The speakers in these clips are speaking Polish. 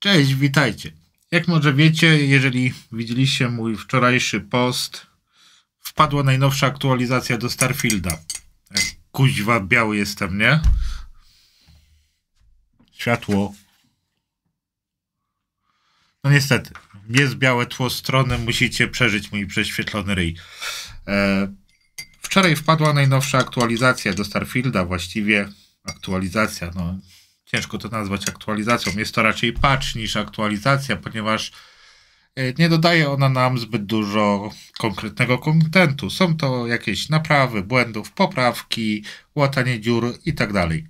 Cześć, witajcie. Jak może wiecie, jeżeli widzieliście mój wczorajszy post, wpadła najnowsza aktualizacja do Starfielda. Kuźwa, biały jestem, nie? Światło. No niestety, jest białe tło strony, musicie przeżyć mój prześwietlony ryj. E, wczoraj wpadła najnowsza aktualizacja do Starfielda, właściwie aktualizacja, no ciężko to nazwać aktualizacją. Jest to raczej patch niż aktualizacja, ponieważ e, nie dodaje ona nam zbyt dużo konkretnego kontentu. Są to jakieś naprawy błędów, poprawki, łatanie dziur i tak dalej.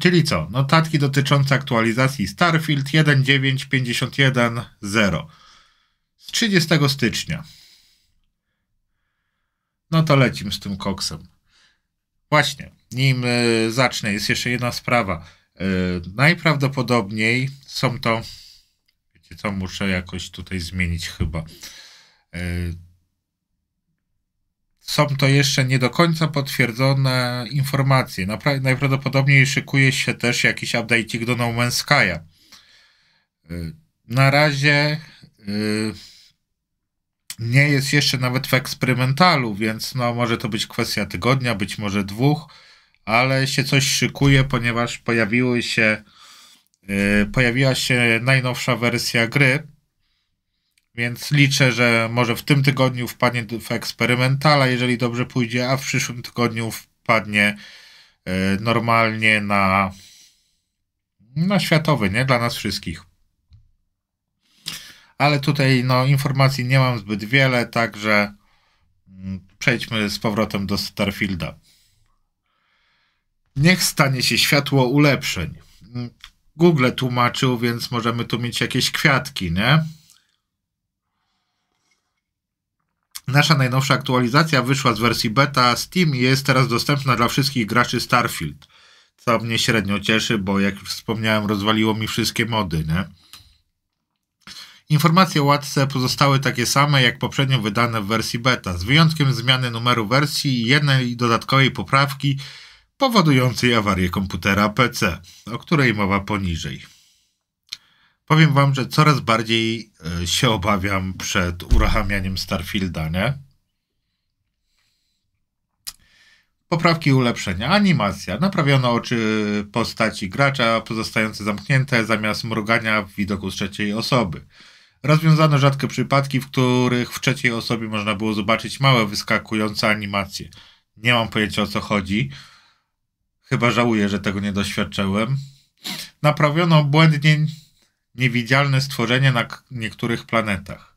Czyli co? Notatki dotyczące aktualizacji Starfield 1.9.51.0 z 30 stycznia. No to lecimy z tym koksem. Właśnie nim e, zacznę, jest jeszcze jedna sprawa. E, najprawdopodobniej są to. Wiecie, co muszę jakoś tutaj zmienić, chyba. E, są to jeszcze nie do końca potwierdzone informacje. najprawdopodobniej szykuje się też jakiś update'ik do No Man's Sky'a. Na razie nie jest jeszcze nawet w eksperymentalu, więc no, może to być kwestia tygodnia, być może dwóch ale się coś szykuje, ponieważ pojawiły się, yy, pojawiła się najnowsza wersja gry, więc liczę, że może w tym tygodniu wpadnie w eksperymentala, jeżeli dobrze pójdzie, a w przyszłym tygodniu wpadnie yy, normalnie na, na światowy, nie? Dla nas wszystkich. Ale tutaj no, informacji nie mam zbyt wiele, także mm, przejdźmy z powrotem do Starfielda. Niech stanie się światło ulepszeń. Google tłumaczył, więc możemy tu mieć jakieś kwiatki, nie? Nasza najnowsza aktualizacja wyszła z wersji beta Steam i jest teraz dostępna dla wszystkich graczy Starfield. Co mnie średnio cieszy, bo jak już wspomniałem, rozwaliło mi wszystkie mody, nie? Informacje o łatce pozostały takie same jak poprzednio wydane w wersji beta, z wyjątkiem zmiany numeru wersji i jednej dodatkowej poprawki, powodującej awarię komputera PC, o której mowa poniżej. Powiem wam, że coraz bardziej e, się obawiam przed uruchamianiem Starfielda, nie? Poprawki i ulepszenia. Animacja. Naprawiono oczy postaci gracza pozostające zamknięte zamiast mrugania w widoku z trzeciej osoby. Rozwiązano rzadkie przypadki, w których w trzeciej osobie można było zobaczyć małe wyskakujące animacje. Nie mam pojęcia o co chodzi. Chyba żałuję, że tego nie doświadczyłem. Naprawiono błędnie niewidzialne stworzenie na niektórych planetach.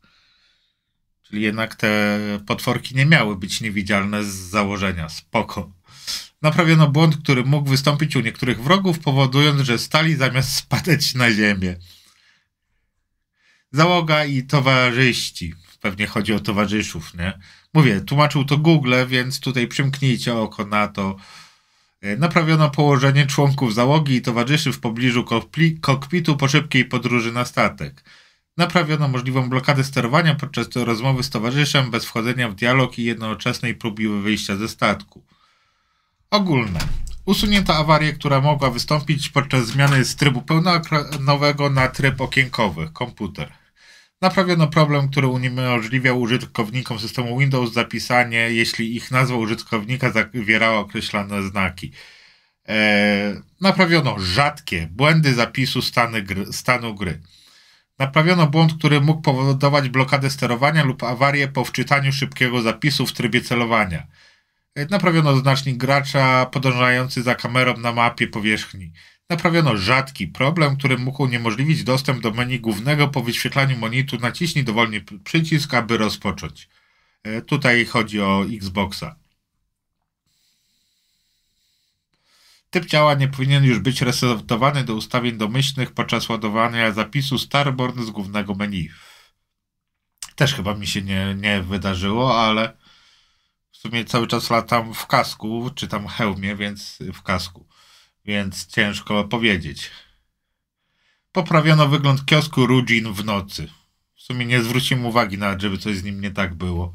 Czyli jednak te potworki nie miały być niewidzialne z założenia. Spoko. Naprawiono błąd, który mógł wystąpić u niektórych wrogów, powodując, że stali zamiast spadać na ziemię. Załoga i towarzyści. Pewnie chodzi o towarzyszów, nie? Mówię, tłumaczył to Google, więc tutaj przymknijcie oko na to. E, naprawiono położenie członków załogi i towarzyszy w pobliżu kokpitu po szybkiej podróży na statek. Naprawiono możliwą blokadę sterowania podczas rozmowy z towarzyszem bez wchodzenia w dialog i jednoczesnej próby wyjścia ze statku. Ogólne. Usunięto awarię, która mogła wystąpić podczas zmiany z trybu pełnoekranowego na tryb okienkowy, komputer. Naprawiono problem, który uniemożliwiał użytkownikom systemu Windows zapisanie, jeśli ich nazwa użytkownika zawierała określone znaki. E, naprawiono rzadkie błędy zapisu stanu gry. Naprawiono błąd, który mógł powodować blokadę sterowania lub awarię po wczytaniu szybkiego zapisu w trybie celowania. E, naprawiono znacznik gracza podążający za kamerą na mapie powierzchni. Naprawiono rzadki problem, który mógł uniemożliwić dostęp do menu głównego po wyświetlaniu monitu. Naciśnij dowolnie przycisk, aby rozpocząć. E, tutaj chodzi o Xboxa. Typ ciała nie powinien już być resetowany do ustawień domyślnych podczas ładowania zapisu Starborn z głównego menu. Też chyba mi się nie, nie wydarzyło, ale w sumie cały czas latam w kasku, czy tam hełmie, więc w kasku więc ciężko powiedzieć. Poprawiono wygląd kiosku Rudzin w nocy. W sumie nie zwróciłem uwagi na, żeby coś z nim nie tak było.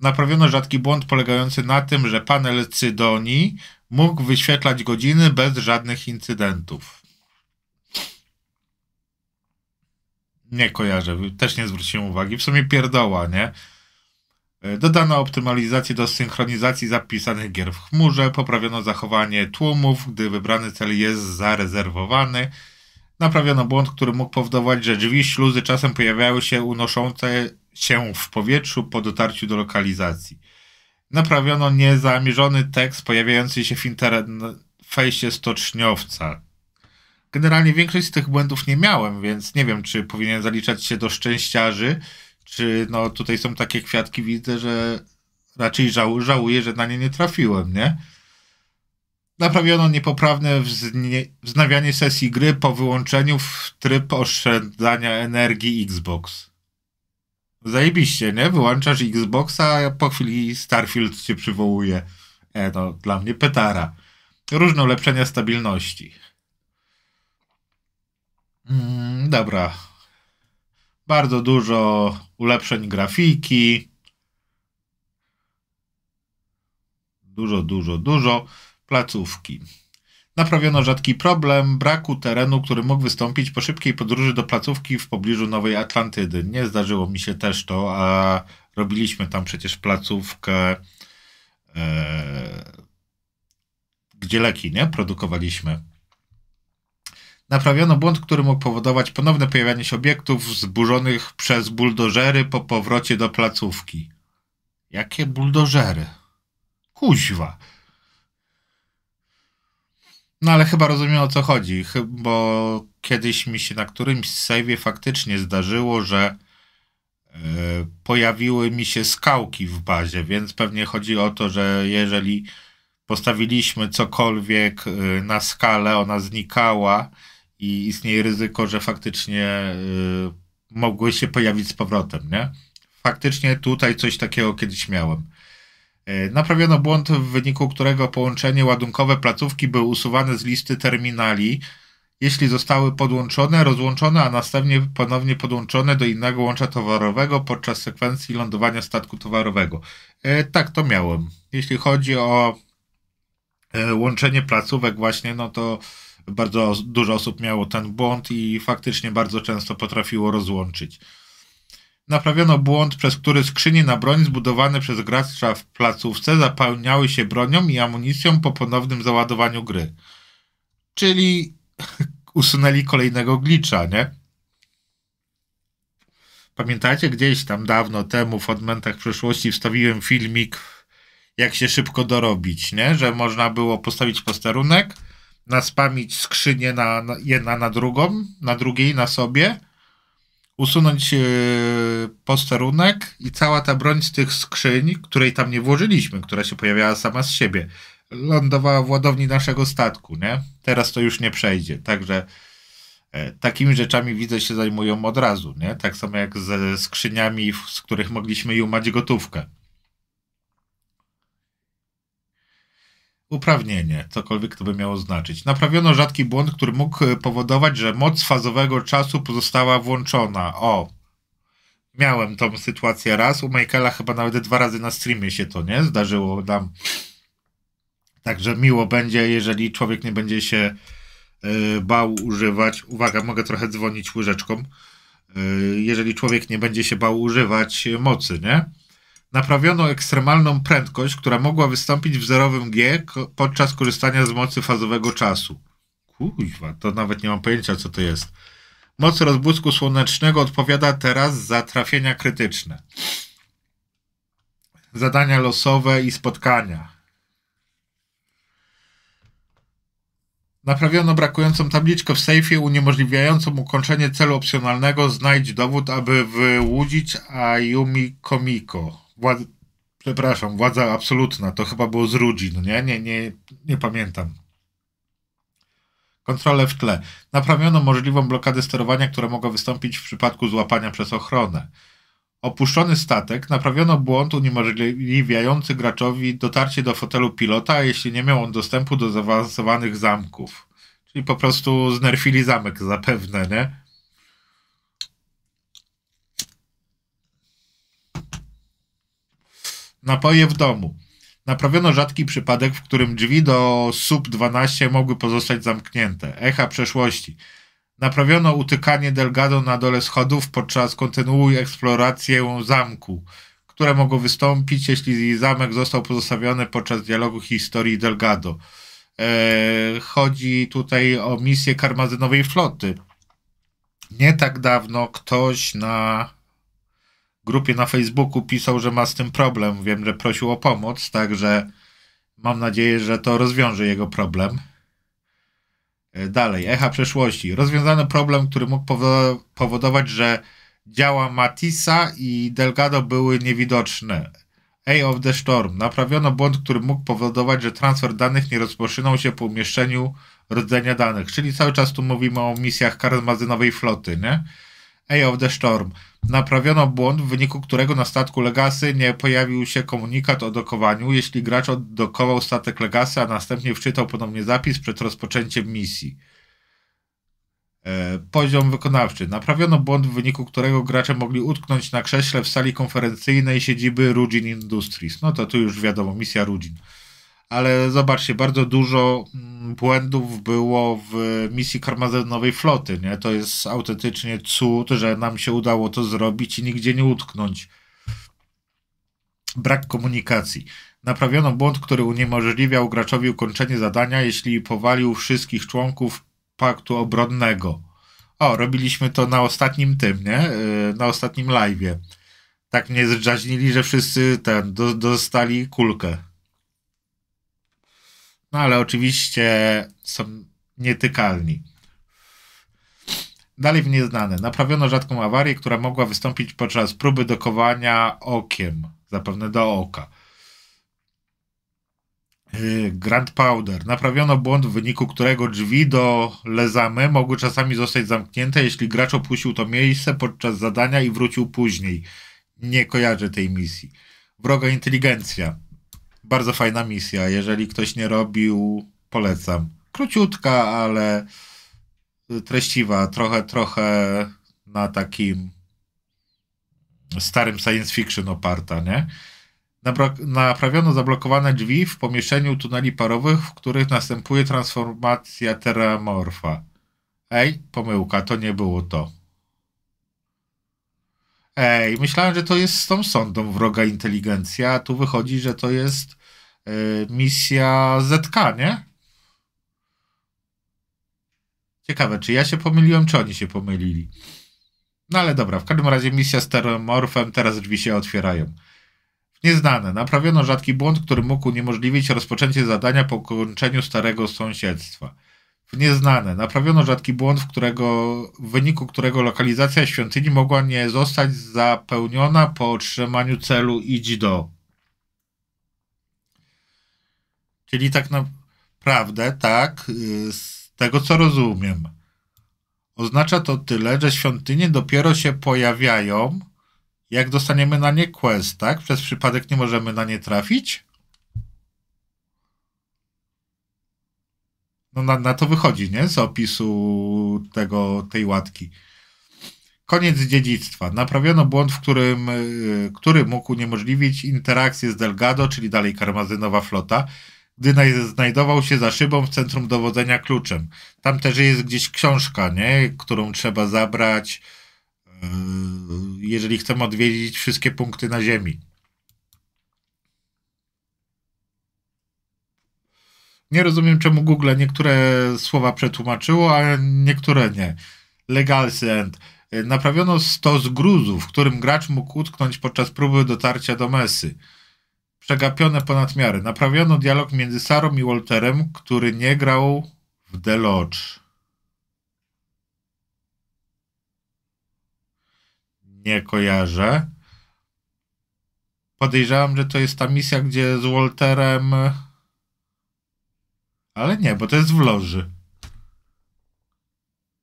Naprawiono rzadki błąd polegający na tym, że panel Cydonii mógł wyświetlać godziny bez żadnych incydentów. Nie kojarzę, też nie zwróciłem uwagi. W sumie pierdoła, nie? E, Dodano optymalizację do synchronizacji zapisanych gier w chmurze, poprawiono zachowanie tłumów, gdy wybrany cel jest zarezerwowany. Naprawiono błąd, który mógł powodować, że drzwi śluzy czasem pojawiały się unoszące się w powietrzu po dotarciu do lokalizacji. Naprawiono niezamierzony tekst pojawiający się w interfejsie stoczniowca. Generalnie większość z tych błędów nie miałem, więc nie wiem, czy powinien zaliczać się do szczęściarzy, czy no tutaj są takie kwiatki, widzę, że raczej żał, żałuję, że na nie nie trafiłem, nie? Naprawiono niepoprawne wznie, wznawianie sesji gry po wyłączeniu w tryb oszczędzania energii Xbox. Zajebiście, nie? Wyłączasz Xboxa, a po chwili Starfield cię przywołuje. E, no, dla mnie petara. Różne ulepszenia stabilności. Mm, dobra. Bardzo dużo ulepszeń grafiki. Dużo, dużo, dużo placówki. Naprawiono rzadki problem braku terenu, który mógł wystąpić po szybkiej podróży do placówki w pobliżu Nowej Atlantydy. Nie zdarzyło mi się też to, a robiliśmy tam przecież placówkę, e, gdzie leki nie? produkowaliśmy. Naprawiono błąd, który mógł powodować ponowne pojawianie się obiektów zburzonych przez buldożery po powrocie do placówki. Jakie buldożery? Kuźwa. No ale chyba rozumiem o co chodzi, bo kiedyś mi się na którymś sejwie faktycznie zdarzyło, że yy, pojawiły mi się skałki w bazie, więc pewnie chodzi o to, że jeżeli postawiliśmy cokolwiek yy, na skalę, ona znikała, i istnieje ryzyko, że faktycznie y, mogły się pojawić z powrotem, nie? Faktycznie tutaj coś takiego kiedyś miałem. Y, naprawiono błąd, w wyniku którego połączenie ładunkowe placówki były usuwane z listy terminali, jeśli zostały podłączone, rozłączone, a następnie ponownie podłączone do innego łącza towarowego podczas sekwencji lądowania statku towarowego. E, tak to miałem. Jeśli chodzi o e, łączenie placówek właśnie, no to bardzo dużo osób miało ten błąd i faktycznie bardzo często potrafiło rozłączyć. Naprawiono błąd, przez który skrzynie na broń zbudowane przez gracza w placówce zapełniały się bronią i amunicją po ponownym załadowaniu gry. Czyli usunęli kolejnego glitcha, nie? Pamiętacie, gdzieś tam dawno temu w odmentach przyszłości wstawiłem filmik, jak się szybko dorobić, nie? Że można było postawić posterunek, naspamić skrzynię na, na, jedna na drugą, na drugiej na sobie, usunąć yy, posterunek i cała ta broń z tych skrzyń, której tam nie włożyliśmy, która się pojawiała sama z siebie, lądowała w ładowni naszego statku, nie? Teraz to już nie przejdzie, także e, takimi rzeczami widzę się zajmują od razu, nie? Tak samo jak ze skrzyniami, z których mogliśmy jumać gotówkę. uprawnienie, cokolwiek to by miało znaczyć. Naprawiono rzadki błąd, który mógł e, powodować, że moc fazowego czasu pozostała włączona. O, miałem tą sytuację raz, u Michaela chyba nawet dwa razy na streamie się to, nie? Zdarzyło nam. Także miło będzie, jeżeli człowiek nie będzie się e, bał używać. Uwaga, mogę trochę dzwonić łyżeczką. E, jeżeli człowiek nie będzie się bał używać mocy, nie? naprawiono ekstremalną prędkość, która mogła wystąpić w zerowym G podczas korzystania z mocy fazowego czasu. Kuźwa, to nawet nie mam pojęcia, co to jest. Moc rozbłysku słonecznego odpowiada teraz za trafienia krytyczne. Zadania losowe i spotkania. Naprawiono brakującą tabliczkę w sejfie uniemożliwiającą ukończenie celu opcjonalnego. Znajdź dowód, aby wyłudzić Ayumi Komiko władza, przepraszam, władza absolutna, to chyba było z Rudzin, nie? Nie, nie, nie pamiętam. Kontrole w tle. Naprawiono możliwą blokadę sterowania, która mogła wystąpić w przypadku złapania przez ochronę. Opuszczony statek, naprawiono błąd uniemożliwiający graczowi dotarcie do fotelu pilota, jeśli nie miał on dostępu do zaawansowanych zamków. Czyli po prostu znerfili zamek zapewne, nie? Napoje w domu. Naprawiono rzadki przypadek, w którym drzwi do SUP 12 mogły pozostać zamknięte. Echa przeszłości. Naprawiono utykanie Delgado na dole schodów, podczas kontynuuj eksplorację zamku, które mogło wystąpić, jeśli zamek został pozostawiony podczas dialogu historii Delgado. Eee, chodzi tutaj o misję karmazynowej floty. Nie tak dawno ktoś na grupie na Facebooku pisał, że ma z tym problem. Wiem, że prosił o pomoc, także mam nadzieję, że to rozwiąże jego problem. E, dalej, echa przeszłości. Rozwiązano problem, który mógł powodować, że działa Matisa i Delgado były niewidoczne. A of the Storm. Naprawiono błąd, który mógł powodować, że transfer danych nie rozpoczynał się po umieszczeniu rdzenia danych. Czyli cały czas tu mówimy o misjach karmazynowej floty, nie? Eye of the Storm. Naprawiono błąd, w wyniku którego na statku Legacy nie pojawił się komunikat o dokowaniu, jeśli gracz oddokował statek Legacy, a następnie wczytał ponownie zapis przed rozpoczęciem misji. E, poziom wykonawczy. Naprawiono błąd, w wyniku którego gracze mogli utknąć na krześle w sali konferencyjnej siedziby Rudin Industries. No to tu już wiadomo, misja Rudin ale zobaczcie, bardzo dużo mm, błędów było w misji karmazynowej floty, nie? To jest autentycznie cud, że nam się udało to zrobić i nigdzie nie utknąć. Brak komunikacji. Naprawiono błąd, który uniemożliwiał graczowi ukończenie zadania, jeśli powalił wszystkich członków paktu obronnego. O, robiliśmy to na ostatnim tym, nie? E, na ostatnim live'ie. Tak mnie zdrzaźnili, że wszyscy ten, do, dostali kulkę. No ale oczywiście są nietykalni. Dalej w nieznane. Naprawiono rzadką awarię, która mogła wystąpić podczas próby dokowania okiem, zapewne do oka. Yy, Grand Powder. Naprawiono błąd, w wyniku którego drzwi do Lezamy mogły czasami zostać zamknięte, jeśli gracz opuścił to miejsce podczas zadania i wrócił później. Nie kojarzę tej misji. Wroga inteligencja. Bardzo fajna misja. Jeżeli ktoś nie robił, polecam. Króciutka, ale treściwa. Trochę, trochę na takim starym science fiction oparta, nie? Naprawiono zablokowane drzwi w pomieszczeniu tuneli parowych, w których następuje transformacja teramorfa. Ej, pomyłka, to nie było to. Ej, myślałem, że to jest z tą sondą wroga inteligencja, a tu wychodzi, że to jest Y, misja ZK, nie? Ciekawe, czy ja się pomyliłem, czy oni się pomylili. No ale dobra, w każdym razie misja z teromorfem, teraz drzwi się otwierają. Nieznane. Naprawiono rzadki błąd, który mógł uniemożliwić rozpoczęcie zadania po kończeniu starego sąsiedztwa. W nieznane. Naprawiono rzadki błąd, w, którego, w wyniku którego lokalizacja świątyni mogła nie zostać zapełniona po otrzymaniu celu idź do. Czyli tak naprawdę, tak, y, z tego co rozumiem, oznacza to tyle, że świątynie dopiero się pojawiają, jak dostaniemy na nie quest, tak? Przez przypadek nie możemy na nie trafić? No na, na to wychodzi, nie? Z opisu tego, tej łatki. Koniec dziedzictwa. Naprawiono błąd, w którym, y, który mógł uniemożliwić interakcję z Delgado, czyli dalej karmazynowa flota, gdy znajdował się za szybą w centrum dowodzenia kluczem. Tam też jest gdzieś książka, nie? którą trzeba zabrać, e, jeżeli chcemy odwiedzić wszystkie punkty na Ziemi. Nie rozumiem, czemu Google niektóre słowa przetłumaczyło, a niektóre nie. Legal scent. Naprawiono stos gruzów, którym gracz mógł utknąć podczas próby dotarcia do mesy przegapione ponad miarę. Naprawiono dialog między Sarą i Walterem, który nie grał w The Lodge. Nie kojarzę. Podejrzewam, że to jest ta misja, gdzie z Walterem... Ale nie, bo to jest w loży.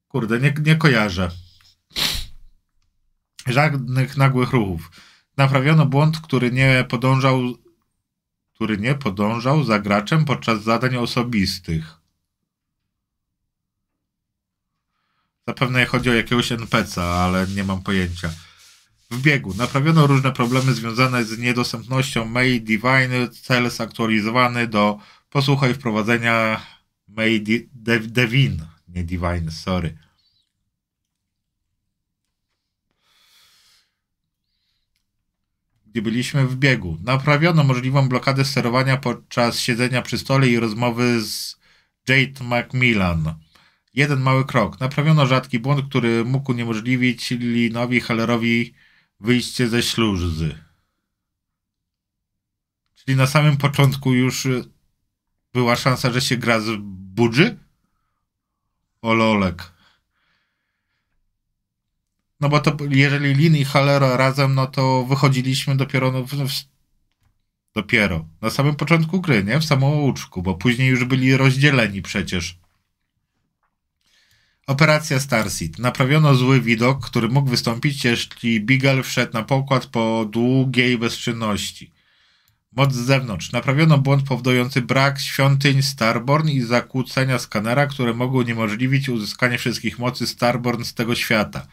Kurde, nie, nie kojarzę. Żadnych nagłych ruchów. Naprawiono błąd, który nie podążał który nie podążał za graczem podczas zadań osobistych. Zapewne chodzi o jakiegoś npc ale nie mam pojęcia. W biegu naprawiono różne problemy związane z niedostępnością May Divine. Cel zaktualizowany do posłuchaj wprowadzenia May Di Devin, nie Divine, sorry. Gdzie byliśmy w biegu. Naprawiono możliwą blokadę sterowania podczas siedzenia przy stole i rozmowy z Jade Macmillan. Jeden mały krok. Naprawiono rzadki błąd, który mógł uniemożliwić Linowi Hellerowi wyjście ze śluzy. Czyli na samym początku już y, była szansa, że się gra z budży? Ololek. No bo to jeżeli Lin i Halera razem, no to wychodziliśmy dopiero no, w, w, dopiero na samym początku gry, nie? W samouczku, bo później już byli rozdzieleni przecież. Operacja Starseed. Naprawiono zły widok, który mógł wystąpić, jeśli Beagle wszedł na pokład po długiej bezczynności. Moc z zewnątrz. Naprawiono błąd powodujący brak świątyń Starborn i zakłócenia skanera, które mogły uniemożliwić uzyskanie wszystkich mocy Starborn z tego świata.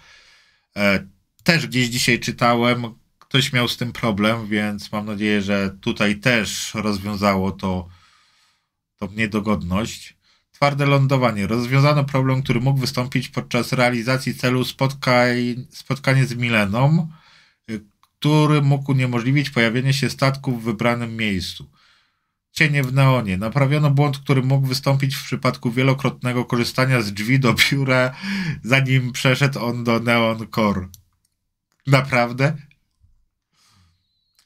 E, też gdzieś dzisiaj czytałem, ktoś miał z tym problem, więc mam nadzieję, że tutaj też rozwiązało to, to niedogodność. Twarde lądowanie. Rozwiązano problem, który mógł wystąpić podczas realizacji celu spotkaj, spotkanie z Mileną, który mógł uniemożliwić pojawienie się statku w wybranym miejscu cienie w neonie. Naprawiono błąd, który mógł wystąpić w przypadku wielokrotnego korzystania z drzwi do biura, zanim przeszedł on do Neon Core. Naprawdę?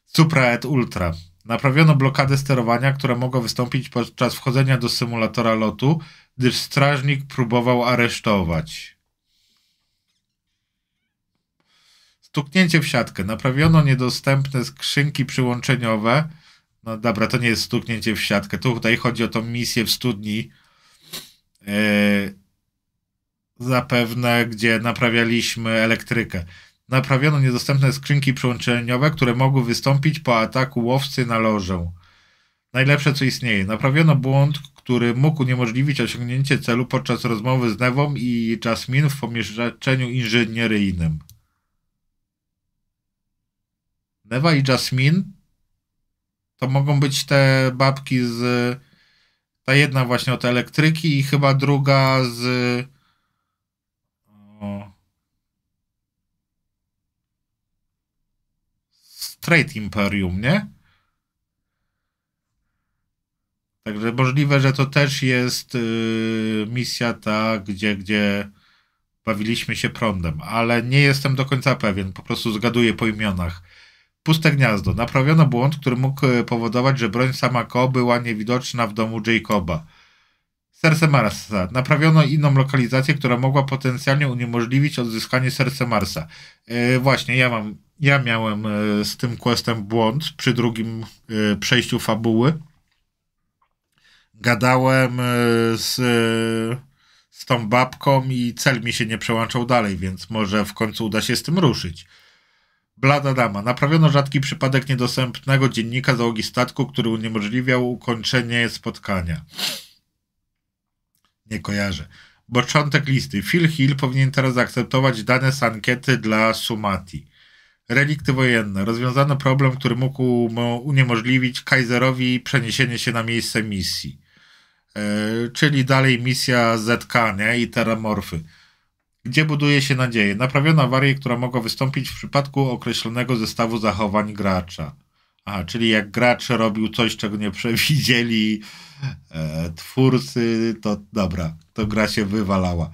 Supra et Ultra. Naprawiono blokadę sterowania, która mogła wystąpić podczas wchodzenia do symulatora lotu, gdyż strażnik próbował aresztować. Stuknięcie w siatkę. Naprawiono niedostępne skrzynki przyłączeniowe, no dobra, to nie jest stuknięcie w siatkę. Tu tutaj chodzi o tą misję w studni. E, zapewne, gdzie naprawialiśmy elektrykę. Naprawiono niedostępne skrzynki przyłączeniowe, które mogły wystąpić po ataku łowcy na lożę. Najlepsze, co istnieje. Naprawiono błąd, który mógł uniemożliwić osiągnięcie celu podczas rozmowy z Newą i Jasmin w pomieszczeniu inżynieryjnym. Newa i Jasmin to mogą być te babki z. Ta jedna właśnie od elektryki i chyba druga z. Straight Trade Imperium, nie? Także możliwe, że to też jest yy, misja ta, gdzie, gdzie bawiliśmy się prądem, ale nie jestem do końca pewien, po prostu zgaduję po imionach. Puste gniazdo. Naprawiono błąd, który mógł e, powodować, że broń Ko była niewidoczna w domu Jacoba. Serce Marsa. Naprawiono inną lokalizację, która mogła potencjalnie uniemożliwić odzyskanie serca Marsa. E, właśnie, ja mam, ja miałem e, z tym questem błąd przy drugim przejściu fabuły. Gadałem z, z tą babką i cel mi się nie przełączał dalej, więc może w końcu uda się z tym ruszyć. Blada dama. Naprawiono rzadki przypadek niedostępnego dziennika załogi statku, który uniemożliwiał ukończenie spotkania. Nie kojarzę. Początek listy. Phil Hill powinien teraz zaakceptować dane z ankiety dla Sumati. Relikty wojenne. Rozwiązano problem, który mógł uniemożliwić Kaiserowi przeniesienie się na miejsce misji. Yy, czyli dalej misja zetkania i teramorfy gdzie buduje się nadzieję. Naprawiono awarię, która mogła wystąpić w przypadku określonego zestawu zachowań gracza. Aha, czyli jak gracz robił coś, czego nie przewidzieli e, twórcy, to dobra, to gra się wywalała.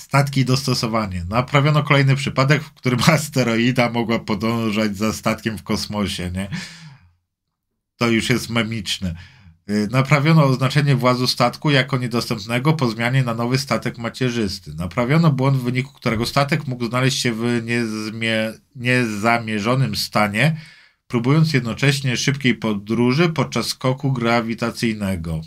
Statki i dostosowanie. Naprawiono kolejny przypadek, w którym asteroida mogła podążać za statkiem w kosmosie, nie? To już jest memiczne. Y, naprawiono oznaczenie władzu statku jako niedostępnego po zmianie na nowy statek macierzysty. Naprawiono błąd, w wyniku którego statek mógł znaleźć się w niezamierzonym stanie, próbując jednocześnie szybkiej podróży podczas skoku grawitacyjnego.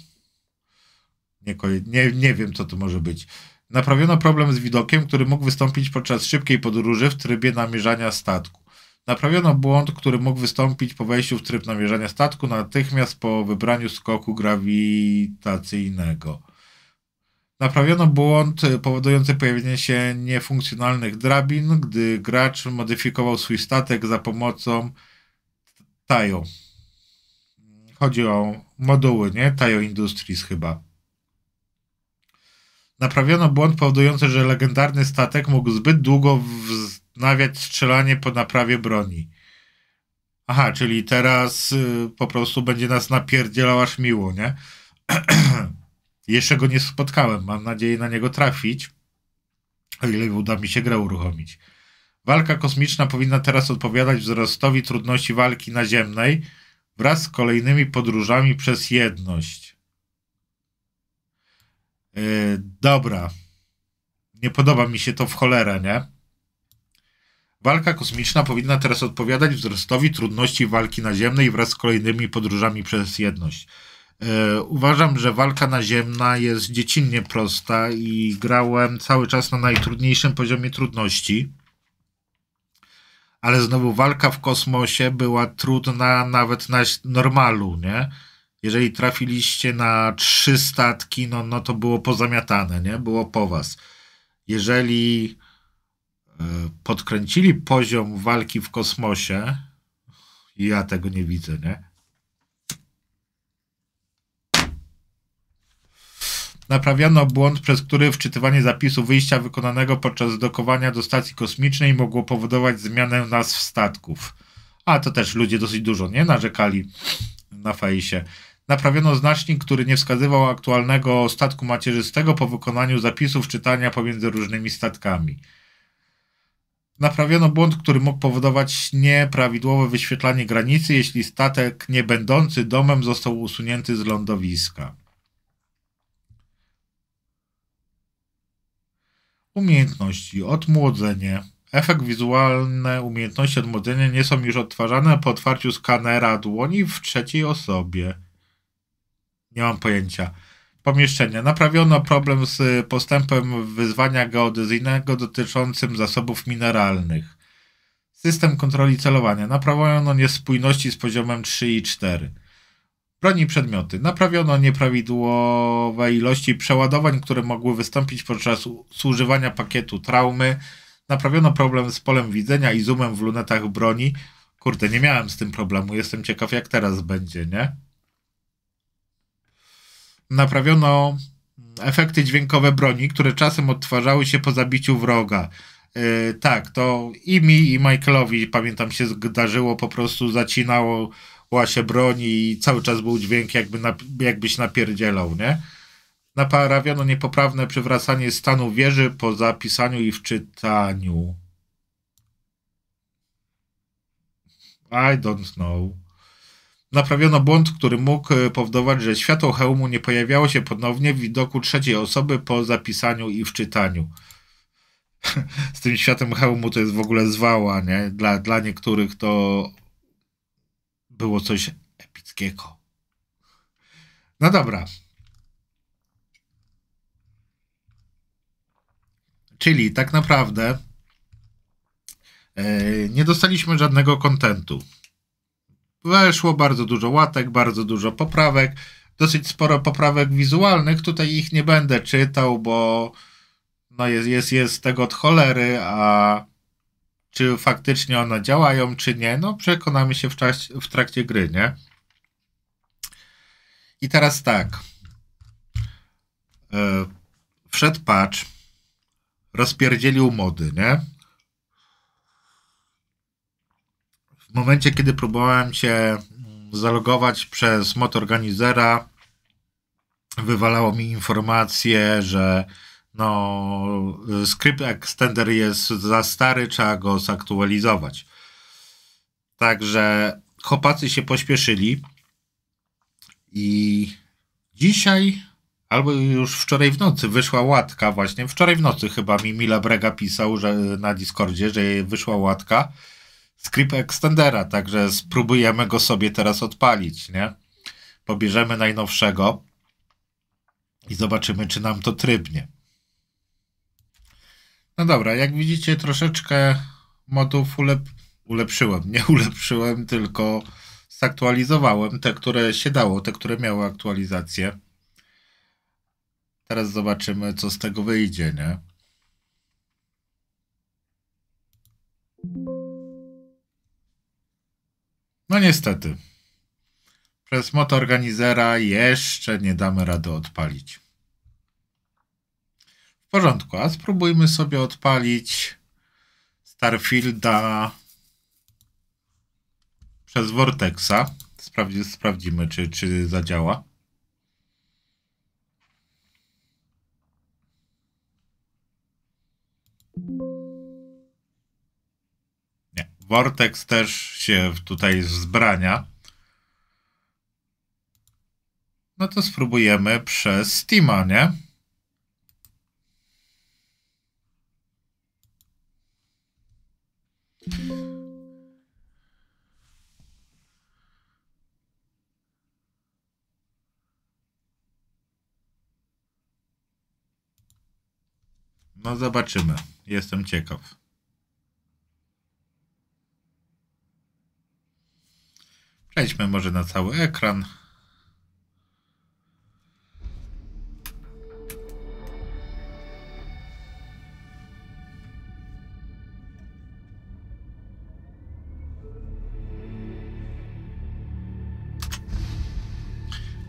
Nie, nie, nie wiem, co to może być. Naprawiono problem z widokiem, który mógł wystąpić podczas szybkiej podróży w trybie namierzania statku. Naprawiono błąd, który mógł wystąpić po wejściu w tryb namierzania statku natychmiast po wybraniu skoku grawitacyjnego. Naprawiono błąd powodujący pojawienie się niefunkcjonalnych drabin, gdy gracz modyfikował swój statek za pomocą Tajo. Chodzi o moduły, nie? Tajo Industries chyba. Naprawiono błąd powodujący, że legendarny statek mógł zbyt długo wznawiać strzelanie po naprawie broni. Aha, czyli teraz y, po prostu będzie nas napierdzielał aż miło, nie? Jeszcze go nie spotkałem. Mam nadzieję na niego trafić, o ile uda mi się grę uruchomić. Walka kosmiczna powinna teraz odpowiadać wzrostowi trudności walki naziemnej wraz z kolejnymi podróżami przez jedność. E, dobra. Nie podoba mi się to w cholerę, nie? Walka kosmiczna powinna teraz odpowiadać wzrostowi trudności walki naziemnej wraz z kolejnymi podróżami przez jedność. Yy, uważam, że walka naziemna jest dziecinnie prosta i grałem cały czas na najtrudniejszym poziomie trudności. Ale znowu walka w kosmosie była trudna nawet na normalu, nie? jeżeli trafiliście na trzy statki, no, no to było pozamiatane, nie? Było po was. Jeżeli e, podkręcili poziom walki w kosmosie, ja tego nie widzę, nie? Naprawiano błąd, przez który wczytywanie zapisu wyjścia wykonanego podczas dokowania do stacji kosmicznej mogło powodować zmianę nazw statków. A to też ludzie dosyć dużo nie narzekali na fejsie. Naprawiono znacznik, który nie wskazywał aktualnego statku macierzystego po wykonaniu zapisów czytania pomiędzy różnymi statkami. Naprawiono błąd, który mógł powodować nieprawidłowe wyświetlanie granicy, jeśli statek nie będący domem został usunięty z lądowiska. Umiejętności odmłodzenie. Efekt wizualny umiejętności odmłodzenia nie są już odtwarzane po otwarciu skanera dłoni w trzeciej osobie. Nie mam pojęcia. Pomieszczenia. Naprawiono problem z postępem wyzwania geodezyjnego dotyczącym zasobów mineralnych. System kontroli celowania. Naprawiono niespójności z poziomem 3 i 4. Broni przedmioty. Naprawiono nieprawidłowe ilości przeładowań, które mogły wystąpić podczas używania pakietu traumy. Naprawiono problem z polem widzenia i zoomem w lunetach broni. Kurde, nie miałem z tym problemu. Jestem ciekaw, jak teraz będzie, nie? naprawiono efekty dźwiękowe broni, które czasem odtwarzały się po zabiciu wroga. Yy, tak, to i mi, i Michaelowi, pamiętam, się zdarzyło, po prostu zacinało się broni i cały czas był dźwięk, jakby na, jakbyś napierdzielał, nie? Naprawiono niepoprawne przywracanie stanu wieży po zapisaniu i wczytaniu. I don't know. Naprawiono błąd, który mógł e, powodować, że światło hełmu nie pojawiało się ponownie w widoku trzeciej osoby po zapisaniu i wczytaniu. Z tym światem hełmu to jest w ogóle zwała, nie? Dla, dla niektórych to było coś epickiego. No dobra. Czyli tak naprawdę e, nie dostaliśmy żadnego kontentu weszło bardzo dużo łatek, bardzo dużo poprawek, dosyć sporo poprawek wizualnych. Tutaj ich nie będę czytał, bo no jest, jest, jest tego od cholery, a czy faktycznie one działają, czy nie, no przekonamy się w, czasie, w trakcie gry, nie? I teraz tak. E, wszedł patch, rozpierdzielił mody, nie? w momencie, kiedy próbowałem się mm, zalogować przez mod organizera, wywalało mi informację, że no, skrypt extender jest za stary, trzeba go zaktualizować. Także chłopacy się pośpieszyli i dzisiaj albo już wczoraj w nocy wyszła łatka właśnie. Wczoraj w nocy chyba mi Mila Brega pisał że, na Discordzie, że wyszła łatka Skrypt Extendera, także spróbujemy go sobie teraz odpalić, nie? Pobierzemy najnowszego i zobaczymy, czy nam to trybnie. No dobra, jak widzicie, troszeczkę modów ulep ulepszyłem. Nie ulepszyłem, tylko zaktualizowałem te, które się dało, te, które miały aktualizację. Teraz zobaczymy, co z tego wyjdzie, nie? No niestety. Przez motorganizera jeszcze nie damy rady odpalić. W porządku, a spróbujmy sobie odpalić Starfielda przez Vortexa. sprawdzimy, czy, czy zadziała. Vortex też się tutaj wzbrania. No to spróbujemy przez Steama, nie? No zobaczymy. Jestem ciekaw. Wejdźmy może na cały ekran.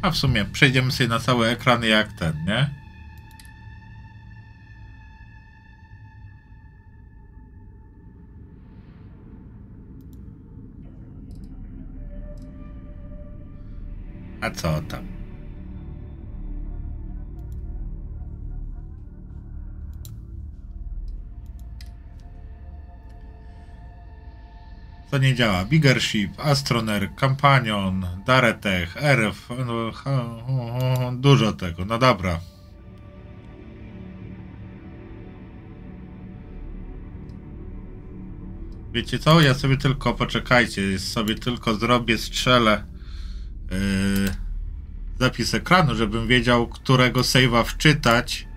A w sumie przejdziemy sobie na cały ekran jak ten, nie? A co tam? To nie działa. Biggership, Astroner, Kampanion, Daretech, RF, no, dużo tego, no dobra. Wiecie co? Ja sobie tylko, poczekajcie, sobie tylko zrobię strzelę Yy, zapis ekranu, żebym wiedział, którego save'a wczytać,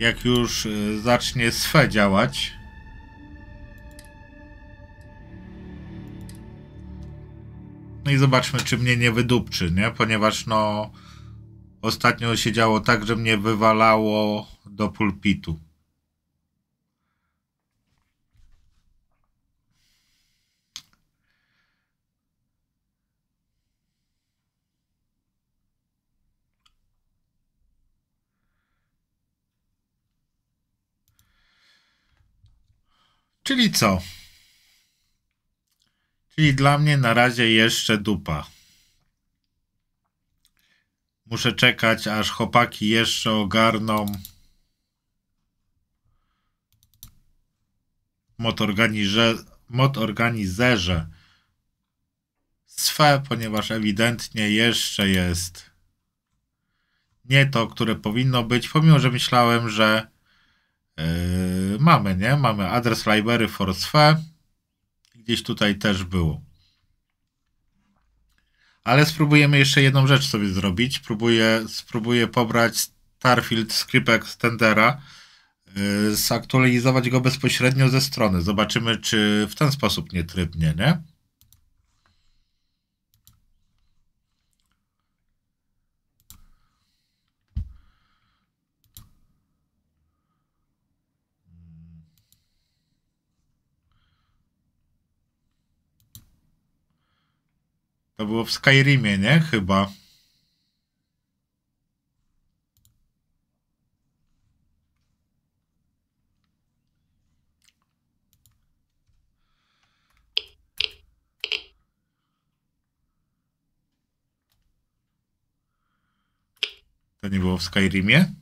jak już yy, zacznie SWE działać. No i zobaczmy, czy mnie nie wydupczy, nie? Ponieważ no ostatnio się działo tak, że mnie wywalało do pulpitu. Czyli co? Czyli dla mnie na razie jeszcze dupa. Muszę czekać, aż chłopaki jeszcze ogarną mod, organize, mod organizerze swe, ponieważ ewidentnie jeszcze jest nie to, które powinno być, pomimo, że myślałem, że Yy, mamy, nie? Mamy adres library for swe. Gdzieś tutaj też było. Ale spróbujemy jeszcze jedną rzecz sobie zrobić. Próbuję, spróbuję pobrać Starfield skrypek z tendera, yy, zaktualizować go bezpośrednio ze strony. Zobaczymy, czy w ten sposób nie trybnie, nie? To było w Skyrimie, nie? Chyba. To nie było w Skyrimie?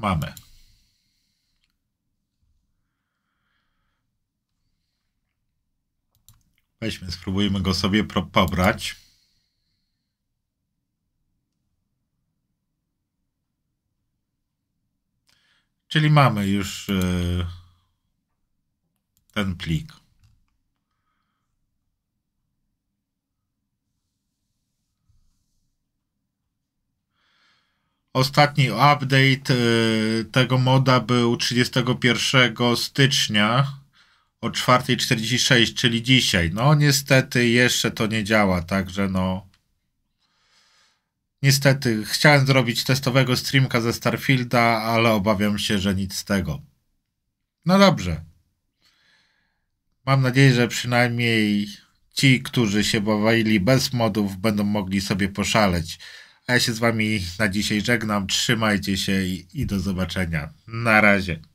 mamy. Weźmy, spróbujmy go sobie pobrać. Czyli mamy już e, ten plik. Ostatni update y, tego moda był 31 stycznia o 4.46, czyli dzisiaj. No niestety jeszcze to nie działa, także no... Niestety chciałem zrobić testowego streamka ze Starfielda, ale obawiam się, że nic z tego. No dobrze. Mam nadzieję, że przynajmniej ci, którzy się bawili bez modów, będą mogli sobie poszaleć. A ja się z wami na dzisiaj żegnam. Trzymajcie się i, i do zobaczenia. Na razie.